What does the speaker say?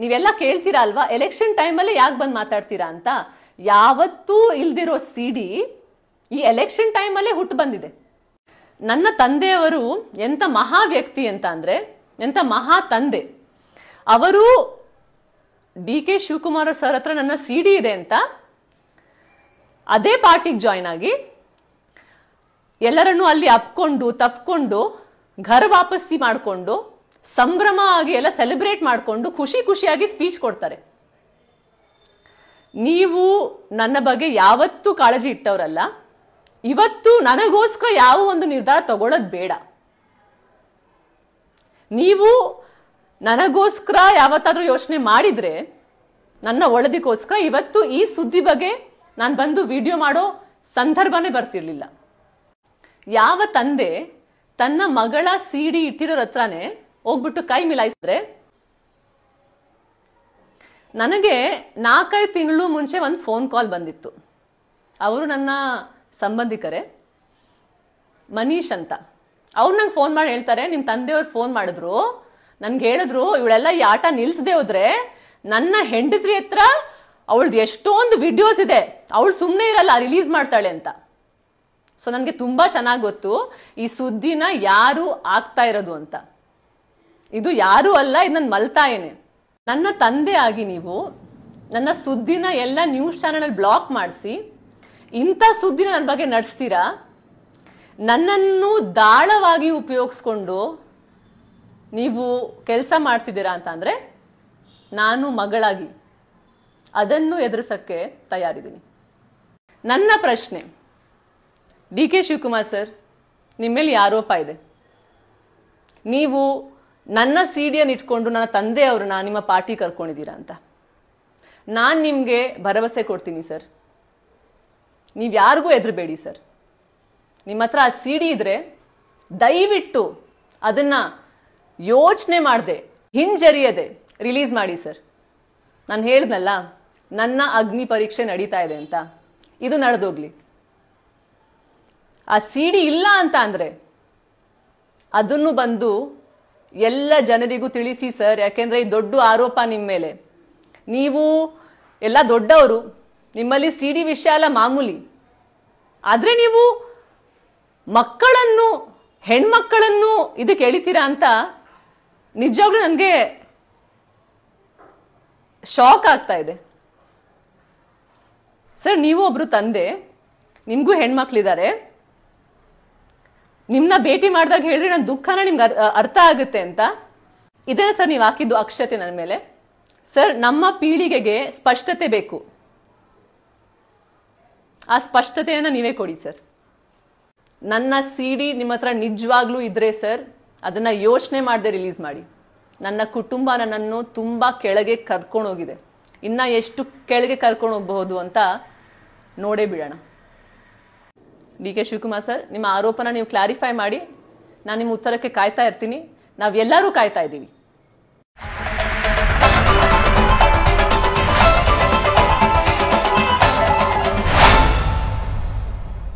ನೀವೆಲ್ಲ ಕೇಳ್ತೀರಾ ಅಲ್ವಾ ಎಲೆಕ್ಷನ್ ಟೈಮಲ್ಲೇ ಯಾಕೆ ಬಂದು ಮಾತಾಡ್ತೀರಾ ಅಂತ ಯಾವತ್ತೂ ಇಲ್ದಿರೋ ಸಿಡಿ ಈ ಎಲೆಕ್ಷನ್ ಟೈಮಲ್ಲೇ ಹುಟ್ಟು ಬಂದಿದೆ ನನ್ನ ತಂದೆಯವರು ಎಂಥ ಮಹಾ ವ್ಯಕ್ತಿ ಅಂತ ಅಂದರೆ ಎಂಥ ಮಹಾ ತಂದೆ ಅವರು ಡಿ ಕೆ ಶಿವಕುಮಾರ್ ಸರ್ ಹತ್ರ ನನ್ನ ಸಿ ಡಿ ಇದೆ ಅಂತ ಅದೇ ಪಾರ್ಟಿಗೆ ಜಾಯ್ನ್ ಆಗಿ ಎಲ್ಲರನ್ನು ಅಲ್ಲಿ ಅಪ್ಕೊಂಡು ತಪ್ಕೊಂಡು ಘರ್ ವಾಪಸ್ಸಿ ಮಾಡಿಕೊಂಡು ಸಂಭ್ರಮ ಆಗಿ ಎಲ್ಲ ಸೆಲೆಬ್ರೇಟ್ ಮಾಡಿಕೊಂಡು ಖುಷಿ ಖುಷಿಯಾಗಿ ಸ್ಪೀಚ್ ಕೊಡ್ತಾರೆ ನೀವು ನನ್ನ ಬಗ್ಗೆ ಯಾವತ್ತೂ ಕಾಳಜಿ ಇಟ್ಟವರಲ್ಲ ಇವತ್ತು ನನಗೋಸ್ಕರ ಯಾವ ಒಂದು ನಿರ್ಧಾರ ತಗೊಳ್ಳೋದು ಬೇಡ ನೀವು ನನಗೋಸ್ಕರ ಯಾವತ್ತಾದ್ರೂ ಯೋಚನೆ ಮಾಡಿದ್ರೆ ನನ್ನ ಒಳದಿಗೋಸ್ಕರ ಇವತ್ತು ಈ ಸುದ್ದಿ ಬಗ್ಗೆ ನಾನು ಬಂದು ವಿಡಿಯೋ ಮಾಡೋ ಸಂದರ್ಭನೇ ಬರ್ತಿರ್ಲಿಲ್ಲ ಯಾವ ತಂದೆ ತನ್ನ ಮಗಳ ಸಿಡಿ ಇಟ್ಟಿರೋರ ಹತ್ರನೇ ಹೋಗ್ಬಿಟ್ಟು ಕೈ ಮಿಲಾಯಿಸಿದ್ರೆ ನನಗೆ ನಾಲ್ಕೈದು ತಿಂಗಳು ಮುಂಚೆ ಒಂದು ಫೋನ್ ಕಾಲ್ ಬಂದಿತ್ತು ಅವರು ನನ್ನ ಸಂಬಂಧಿಕರೇ ಮನೀಶ್ ಅಂತ ಅವ್ರು ನಂಗೆ ಫೋನ್ ಮಾಡಿ ಹೇಳ್ತಾರೆ ನಿಮ್ಮ ತಂದೆಯವ್ರು ಫೋನ್ ಮಾಡಿದ್ರು ನನ್ಗೆ ಹೇಳಿದ್ರು ಇವಳೆಲ್ಲ ಈ ಆಟ ನಿಲ್ಸದೆ ಹೋದ್ರೆ ನನ್ನ ಹೆಂಡತಿ ಹತ್ರ ಅವಳದು ಎಷ್ಟೊಂದು ವಿಡಿಯೋಸ್ ಇದೆ ಅವಳು ಸುಮ್ಮನೆ ಇರಲ್ಲ ರಿಲೀಸ್ ಮಾಡ್ತಾಳೆ ಅಂತ ಸೊ ನನಗೆ ತುಂಬ ಚೆನ್ನಾಗಿ ಗೊತ್ತು ಈ ಸುದ್ದಿನ ಯಾರು ಆಗ್ತಾ ಇರೋದು ಅಂತ ಇದು ಯಾರೂ ಅಲ್ಲ ಇದು ನಾನು ಮಲ್ತಾಯೇನೆ ನನ್ನ ತಂದೆ ಆಗಿ ನೀವು ನನ್ನ ಸುದ್ದಿನ ಎಲ್ಲ ನ್ಯೂಸ್ ಚಾನಲ್ ಬ್ಲಾಕ್ ಮಾಡಿಸಿ ಇಂಥ ಸುದ್ದಿನ ನನ್ನ ಬಗ್ಗೆ ನಡೆಸ್ತೀರಾ ನನ್ನನ್ನು ದಾಳವಾಗಿ ಉಪಯೋಗಿಸ್ಕೊಂಡು ನೀವು ಕೆಲಸ ಮಾಡ್ತಿದ್ದೀರಾ ಅಂತ ಅಂದರೆ ನಾನು ಮಗಳಾಗಿ ಅದನ್ನು ಎದುರಿಸಕ್ಕೆ ತಯಾರಿದ್ದೀನಿ ನನ್ನ ಪ್ರಶ್ನೆ ಡಿ ಕೆ ಶಿವಕುಮಾರ್ ಸರ್ ನಿಮ್ಮೇಲೆ ಆರೋಪ ಇದೆ ನೀವು ನನ್ನ ಸಿ ಇಟ್ಕೊಂಡು ನನ್ನ ತಂದೆ ನಿಮ್ಮ ಪಾರ್ಟಿ ಕರ್ಕೊಂಡಿದ್ದೀರಾ ಅಂತ ನಾನು ನಿಮಗೆ ಭರವಸೆ ಕೊಡ್ತೀನಿ ಸರ್ ನೀವು ಯಾರಿಗೂ ಎದುರಬೇಡಿ ಸರ್ ನಿಮ್ಮ ಹತ್ರ ಆ ಸಿಡಿ ಇದ್ರೆ ದಯವಿಟ್ಟು ಅದನ್ನ ಯೋಚನೆ ಮಾಡದೆ ಹಿಂಜರಿಯದೆ ರಿಲೀಸ್ ಮಾಡಿ ಸರ್ ನಾನು ಹೇಳ್ದಲ್ಲ ನನ್ನ ಅಗ್ನಿ ಪರೀಕ್ಷೆ ನಡೀತಾ ಇದೆ ಅಂತ ಇದು ನಡೆದೋಗ್ಲಿ ಆ ಸಿಡಿ ಇಲ್ಲ ಅಂತ ಅಂದರೆ ಅದನ್ನು ಬಂದು ಎಲ್ಲ ಜನರಿಗೂ ತಿಳಿಸಿ ಸರ್ ಯಾಕೆಂದ್ರೆ ಈ ದೊಡ್ಡ ಆರೋಪ ನಿಮ್ಮ ಮೇಲೆ ನೀವು ಎಲ್ಲ ದೊಡ್ಡವರು ನಿಮ್ಮಲ್ಲಿ ಸಿ ಡಿ ವಿಷಯ ಮಾಮೂಲಿ ಆದರೆ ನೀವು ಮಕ್ಕಳನ್ನು ಹೆಣ್ಮಕ್ಕಳನ್ನು ಇದಕ್ಕೆ ಎಳಿತೀರಾ ಅಂತ ನಿಜವಾಗ್ಲೂ ನನಗೆ ಶಾಕ್ ಆಗ್ತಾ ಇದೆ ಸರ್ ನೀವು ಒಬ್ರು ತಂದೆ ನಿಮಗೂ ಹೆಣ್ಮಕ್ಳಿದ್ದಾರೆ ನಿಮ್ನ ಭೇಟಿ ಮಾಡಿದಾಗ ಹೇಳಿದ್ರೆ ನನ್ನ ದುಃಖನ ನಿಮ್ಗೆ ಅರ್ಥ ಆಗುತ್ತೆ ಅಂತ ಇದನ್ನ ಸರ್ ನೀವು ಹಾಕಿದ್ದು ಅಕ್ಷತೆ ನನ್ನ ಮೇಲೆ ಸರ್ ನಮ್ಮ ಪೀಳಿಗೆಗೆ ಸ್ಪಷ್ಟತೆ ಬೇಕು ಆ ಸ್ಪಷ್ಟತೆಯನ್ನ ನೀವೇ ಕೊಡಿ ಸರ್ ನನ್ನ ಸಿ ಡಿ ನಿಮ್ಮ ಹತ್ರ ನಿಜವಾಗ್ಲೂ ಇದ್ರೆ ಸರ್ ಅದನ್ನ ಯೋಚನೆ ಮಾಡದೆ ರಿಲೀಸ್ ಮಾಡಿ ನನ್ನ ಕುಟುಂಬ ನನ್ನನ್ನು ತುಂಬ ಕೆಳಗೆ ಕರ್ಕೊಂಡೋಗಿದೆ ಇನ್ನ ಎಷ್ಟು ಕೆಳಗೆ ಕರ್ಕೊಂಡು ಹೋಗಬಹುದು ಅಂತ ನೋಡೇ ಬಿಡೋಣ ಡಿ ಕೆ ಶಿವಕುಮಾರ್ ಸರ್ ನಿಮ್ಮ ಆರೋಪನ ನೀವು ಕ್ಲಾರಿಫೈ ಮಾಡಿ ನಾನು ನಿಮ್ಮ ಉತ್ತರಕ್ಕೆ ಕಾಯ್ತಾ ಇರ್ತೀನಿ ನಾವೆಲ್ಲರೂ ಕಾಯ್ತಾ ಇದ್ದೀವಿ